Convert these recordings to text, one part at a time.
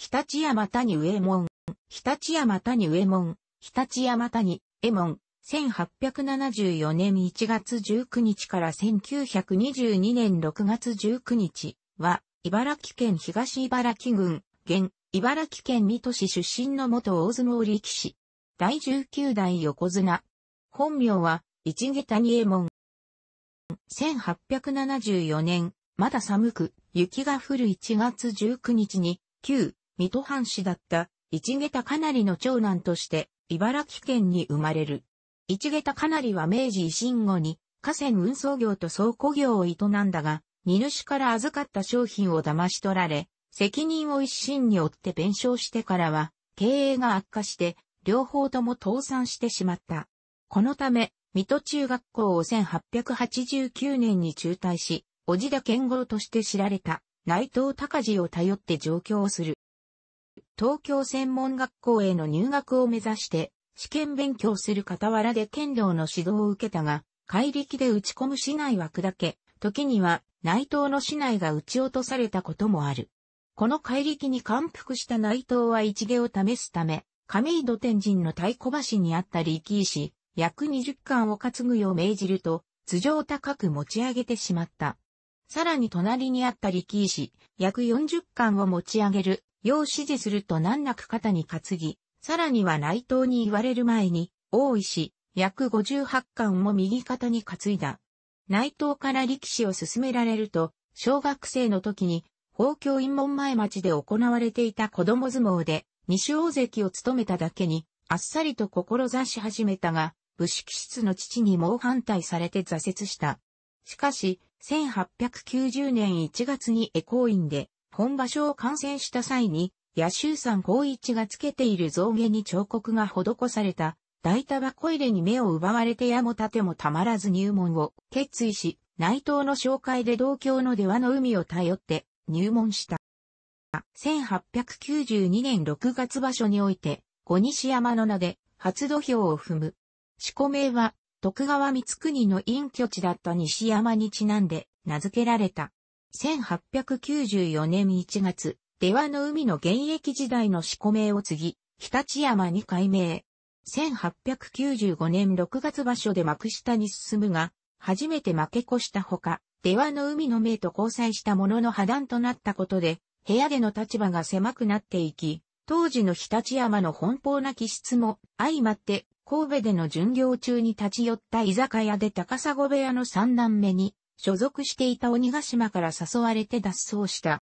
日立山谷上門、日立山谷上門、日立山谷、江門、1874年1月19日から1922年6月19日は、茨城県東茨城郡、現、茨城県水戸市出身の元大相撲力士。第19代横綱。本名は、市毛谷右衛門。1874年、まだ寒く、雪が降る1月19日に、旧水戸藩士だった市毛田かなりの長男として茨城県に生まれる。市毛田かなりは明治維新後に河川運送業と倉庫業を営んだが、荷主から預かった商品を騙し取られ、責任を一身に負って弁償してからは、経営が悪化して、両方とも倒産してしまった。このため、水戸中学校を1889年に中退し、小地田剣豪として知られた内藤隆治を頼って上京する。東京専門学校への入学を目指して、試験勉強する傍らで剣道の指導を受けたが、怪力で打ち込む市内は砕け、時には内藤の竹刀が打ち落とされたこともある。この怪力に感服した内藤は一芸を試すため、亀井戸天神の太鼓橋にあった力石、約20巻を担ぐよう命じると、頭上高く持ち上げてしまった。さらに隣にあった力石、約40巻を持ち上げる、よう指示すると難なく肩に担ぎ、さらには内藤に言われる前に、大石、約58巻も右肩に担いだ。内藤から力士を進められると、小学生の時に、宝教院門前町で行われていた子供相撲で、西大関を務めただけに、あっさりと志し始めたが、武士気質の父に猛反対されて挫折した。しかし、1890年1月にエコーインで本場所を観戦した際に、野州ん光一がつけている造牙に彫刻が施された大タバコ入れに目を奪われて矢も盾てもたまらず入門を決意し、内藤の紹介で同郷の出羽の海を頼って入門した。1892年6月場所において、小西山の名で初土俵を踏む。四股名は徳川光国の隠居地だった西山にちなんで名付けられた。1894年1月、出羽の海の現役時代の四股名を継ぎ、日立山に改名。1895年6月場所で幕下に進むが、初めて負け越したほか、出羽の海の名と交際した者のの破談となったことで、部屋での立場が狭くなっていき、当時の日立山の奔放な気質も相まって神戸での巡業中に立ち寄った居酒屋で高砂部屋の三段目に所属していた鬼ヶ島から誘われて脱走した。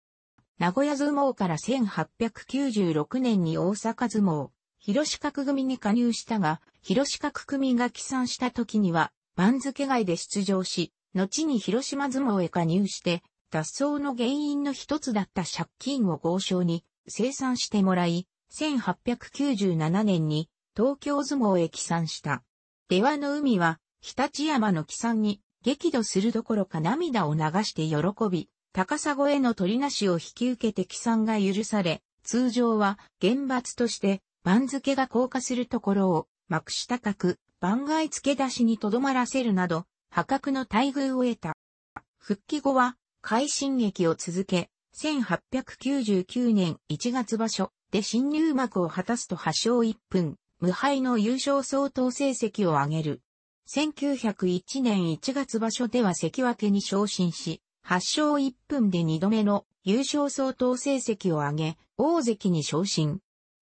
名古屋相撲から1896年に大阪相撲、広四角組に加入したが、広四角組が起算した時には番付外で出場し、後に広島相撲へ加入して、脱走の原因の一つだった借金を豪商に生産してもらい、1897年に東京相撲へ帰参した。出羽の海は、日立山の帰参に、激怒するどころか涙を流して喜び、高砂への取りなしを引き受けて帰参が許され、通常は、厳罰として、番付が降下するところを、幕下格、番外付け出しにとどまらせるなど、破格の待遇を得た。復帰後は、快進撃を続け、1899年1月場所で新入幕を果たすと8勝1分、無敗の優勝相当成績を上げる。1901年1月場所では関脇に昇進し、8勝1分で2度目の優勝相当成績を上げ、大関に昇進。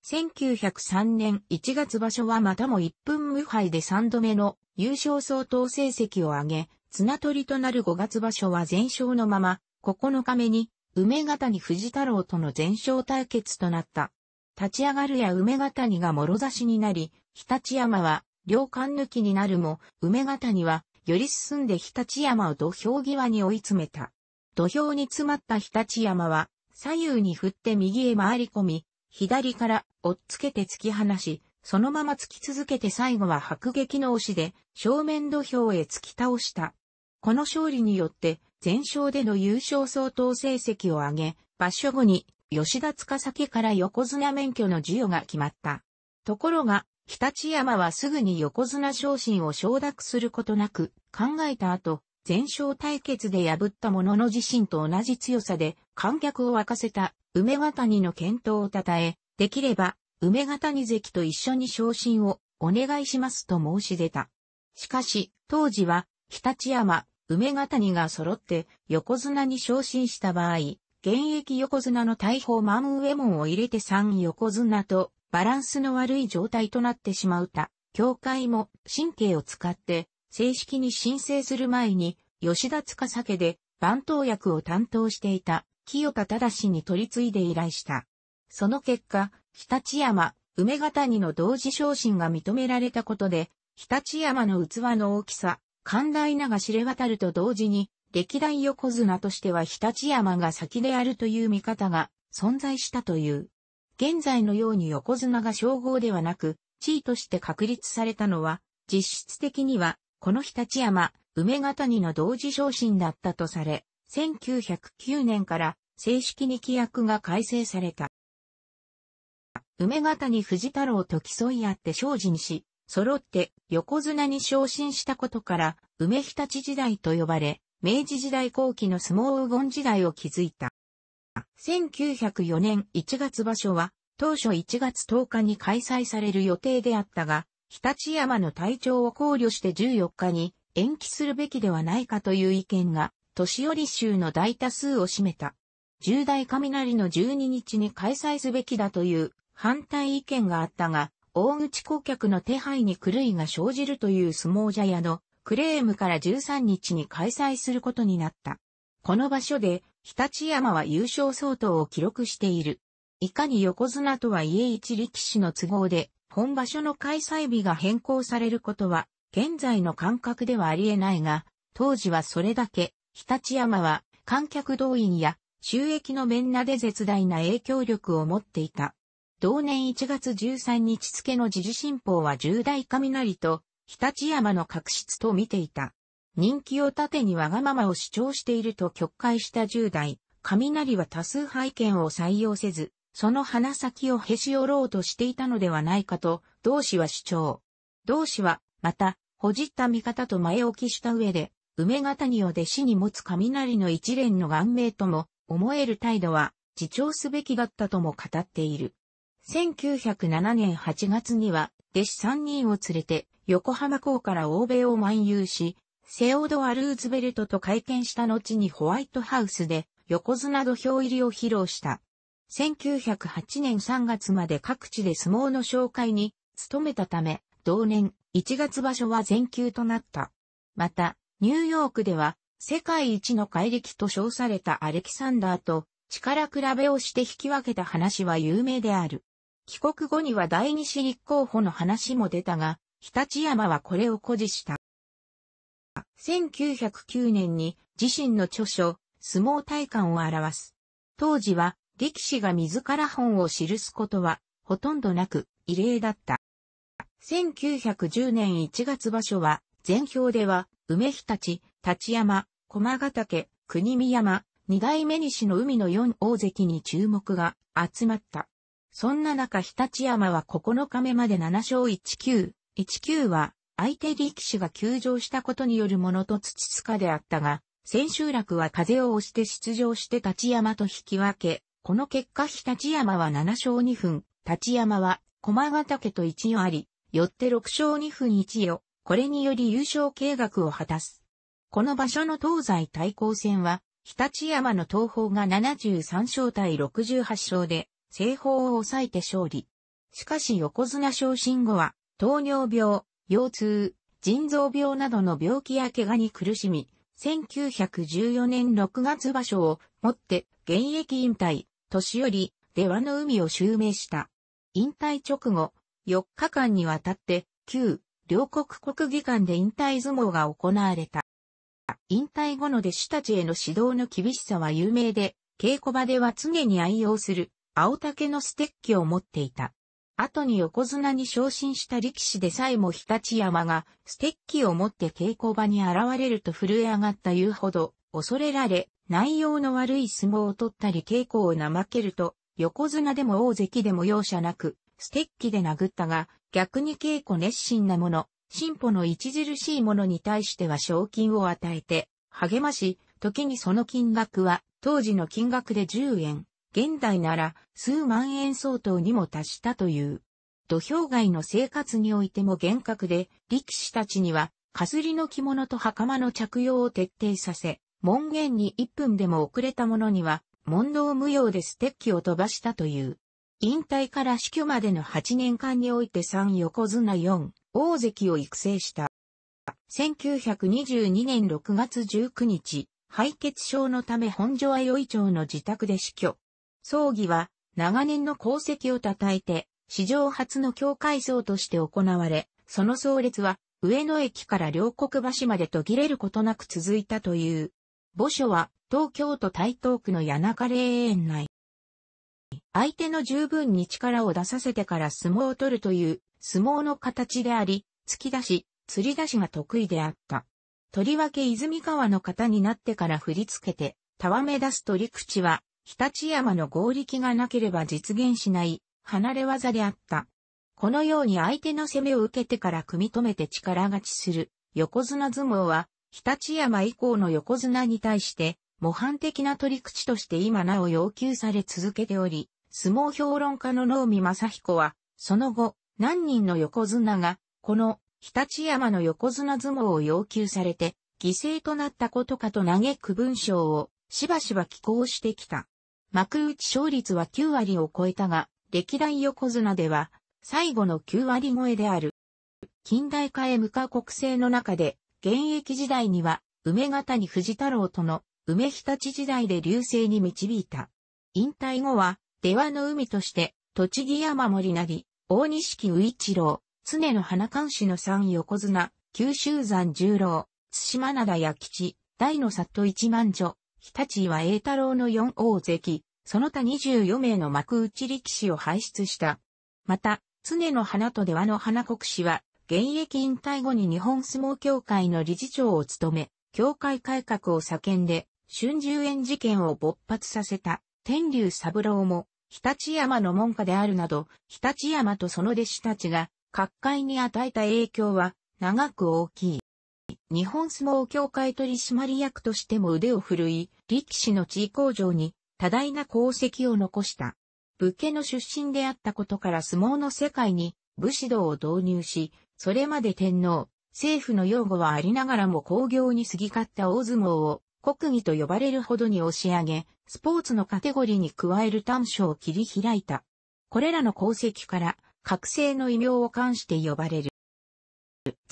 1903年1月場所はまたも1分無敗で3度目の優勝相当成績を上げ、綱取りとなる5月場所は全勝のまま、9日目に、梅型に藤太郎との全勝対決となった。立ち上がるや梅ヶ谷が諸差しになり、日立山は、両間抜きになるも、梅ヶ谷は、より進んで日立山を土俵際に追い詰めた。土俵に詰まった日立山は、左右に振って右へ回り込み、左から追っつけて突き放し、そのまま突き続けて最後は迫撃の押しで正面土俵へ突き倒した。この勝利によって、全勝での優勝相当成績を上げ、場所後に吉田塚崎から横綱免許の授与が決まった。ところが、日立山はすぐに横綱昇進を承諾することなく、考えた後、全勝対決で破った者のの自身と同じ強さで観客を沸かせた梅ヶ谷の健闘を称え、できれば梅ヶ谷関と一緒に昇進をお願いしますと申し出た。しかし、当時は日立山、梅ヶ谷が揃って横綱に昇進した場合、現役横綱の大砲マンウェモンを入れて3横綱とバランスの悪い状態となってしまうた。協会も神経を使って正式に申請する前に吉田司家で番頭役を担当していた清田忠に取り次いで依頼した。その結果、日立山、梅ヶ谷の同時昇進が認められたことで、日立山の器の大きさ、寛大なが知れ渡ると同時に、歴代横綱としては日立山が先であるという見方が存在したという。現在のように横綱が称号ではなく、地位として確立されたのは、実質的には、この日立山、梅ヶ谷の同時昇進だったとされ、1909年から正式に規約が改正された。梅ヶ谷藤太郎と競い合って精進し、揃って横綱に昇進したことから、梅日立時代と呼ばれ、明治時代後期の相撲黄金時代を築いた。1904年1月場所は、当初1月10日に開催される予定であったが、日立山の体調を考慮して14日に延期するべきではないかという意見が、年寄り州の大多数を占めた。重大雷の12日に開催すべきだという反対意見があったが、大口顧客の手配に狂いが生じるという相撲茶屋のクレームから13日に開催することになった。この場所で、日立山は優勝相当を記録している。いかに横綱とはいえ一力士の都合で、本場所の開催日が変更されることは、現在の感覚ではありえないが、当時はそれだけ、日立山は観客動員や収益の面なで絶大な影響力を持っていた。同年1月13日付の時事新報は重大雷と日立山の確執と見ていた。人気を盾にわがままを主張していると曲解した10代、雷は多数拝見を採用せず、その鼻先をへし折ろうとしていたのではないかと、同志は主張。同志は、また、ほじった味方と前置きした上で、梅ヶ谷を弟子に持つ雷の一連の顔名とも、思える態度は、自重すべきだったとも語っている。1907年8月には、弟子3人を連れて横浜港から欧米を漫遊し、セオドア・ルーズベルトと会見した後にホワイトハウスで横綱土俵入りを披露した。1908年3月まで各地で相撲の紹介に努めたため、同年1月場所は全休となった。また、ニューヨークでは世界一の怪力と称されたアレキサンダーと力比べをして引き分けた話は有名である。帰国後には第二子立候補の話も出たが、日立山はこれを誇示した。1909年に自身の著書、相撲体感を表す。当時は力士が自ら本を記すことはほとんどなく異例だった。1910年1月場所は全表では梅日立、立山、駒ヶ岳、国見山、二代目西の海の四大関に注目が集まった。そんな中日立山は9日目まで7勝19、19は相手力士が休場したことによるものと土塚であったが、千秋楽は風を押して出場して立山と引き分け、この結果日立山は7勝2分、立山は駒ヶ岳と1よあり、よって6勝2分1よ、これにより優勝計画を果たす。この場所の東西対抗戦は、日立山の東方が73勝対68勝で、西方を抑えて勝利。しかし横綱昇進後は、糖尿病、腰痛、腎臓病などの病気や怪我に苦しみ、1914年6月場所をもって現役引退、年寄り、出羽の海を襲名した。引退直後、4日間にわたって、旧、両国国技館で引退相撲が行われた。引退後の弟子たちへの指導の厳しさは有名で、稽古場では常に愛用する青竹のステッキを持っていた。後に横綱に昇進した力士でさえも日立山がステッキを持って稽古場に現れると震え上がった言うほど恐れられ、内容の悪い相撲を取ったり稽古を怠けると、横綱でも大関でも容赦なく、ステッキで殴ったが、逆に稽古熱心な者、進歩の著しい者に対しては賞金を与えて、励まし、時にその金額は、当時の金額で10円、現代なら数万円相当にも達したという。土俵外の生活においても厳格で、力士たちには、かすりの着物と袴の着用を徹底させ、門限に1分でも遅れた者には、問答無用でステッキを飛ばしたという。引退から死去までの8年間において3横綱4、大関を育成した。1922年6月19日、敗血症のため本所愛宵町の自宅で死去。葬儀は長年の功績を称えて、史上初の教会葬として行われ、その葬列は上野駅から両国橋まで途切れることなく続いたという。墓所は東京都台東区の谷中霊園内。相手の十分に力を出させてから相撲を取るという相撲の形であり、突き出し、釣り出しが得意であった。とりわけ泉川の方になってから振り付けて、たわめ出す取り口は日立山の合力がなければ実現しない離れ技であった。このように相手の攻めを受けてから組み止めて力勝ちする横綱相撲は日立山以降の横綱に対して模範的な取り口として今なお要求され続けており、相撲評論家の能見正彦は、その後、何人の横綱が、この日立山の横綱相撲を要求されて、犠牲となったことかと嘆く文章をしばしば寄稿してきた。幕内勝率は9割を超えたが、歴代横綱では、最後の9割超えである。近代化へ向かう国政の中で、現役時代には、梅型に藤太郎との、梅日立時代で流星に導いた。引退後は、出羽の海として、栃木山森なり、大錦宇一郎、常の花監視の三横綱、九州山十郎、津島灘や吉、大の里一万女、日立は栄太郎の4王関、その他24名の幕内力士を輩出した。また、常の花と出羽の花国士は、現役引退後に日本相撲協会の理事長を務め、協会改革を叫んで、春秋園事件を勃発させた、天竜三郎も、日立山の門下であるなど、日立山とその弟子たちが、各界に与えた影響は、長く大きい。日本相撲協会取締役としても腕を振るい、力士の地位向上に多大な功績を残した。武家の出身であったことから相撲の世界に武士道を導入し、それまで天皇、政府の擁護はありながらも興行に過ぎかった大相撲を国技と呼ばれるほどに押し上げ、スポーツのカテゴリーに加える短所を切り開いた。これらの功績から、覚醒の異名を冠して呼ばれる。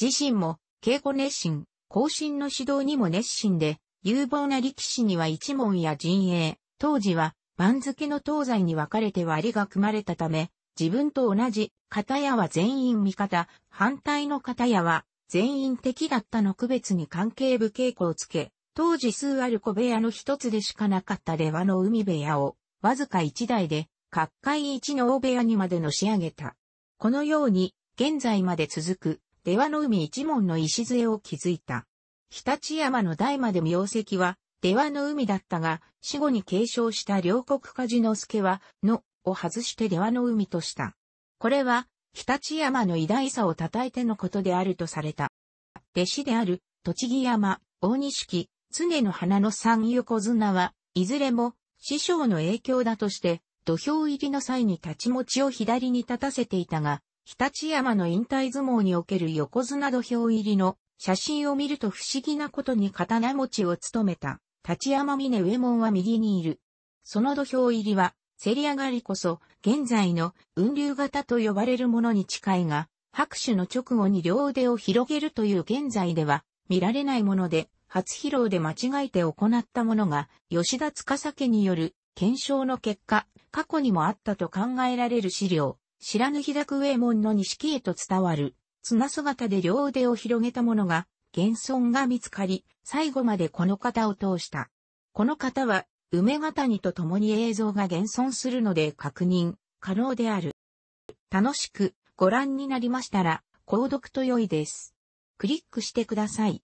自身も稽古熱心、後進の指導にも熱心で、有望な力士には一門や陣営、当時は番付の東西に分かれて割が組まれたため、自分と同じ、片屋は全員味方、反対の片屋は全員敵だったの区別に関係部稽古をつけ、当時数ある小部屋の一つでしかなかったレワの海部屋を、わずか一台で、各界一の大部屋にまでのし上げた。このように、現在まで続く、出羽の海一門の礎を築いた。日立山の代まで名跡は、出羽の海だったが、死後に継承した両国家事之助は、の、を外して出羽の海とした。これは、日立山の偉大さを称えてのことであるとされた。弟子である、栃木山、大西木、常の花の三横綱は、いずれも、師匠の影響だとして、土俵入りの際に立ち持ちを左に立たせていたが、日立山の引退相撲における横綱土俵入りの写真を見ると不思議なことに刀持ちを務めた、立山峰上門は右にいる。その土俵入りは、競り上がりこそ、現在の雲流型と呼ばれるものに近いが、拍手の直後に両腕を広げるという現在では見られないもので、初披露で間違えて行ったものが、吉田司家による検証の結果、過去にもあったと考えられる資料、らぬ開く右衛門の錦へと伝わる、綱姿で両腕を広げたものが、現存が見つかり、最後までこの方を通した。この方は、梅ヶ谷と共に映像が現存するので確認、可能である。楽しくご覧になりましたら、購読と良いです。クリックしてください。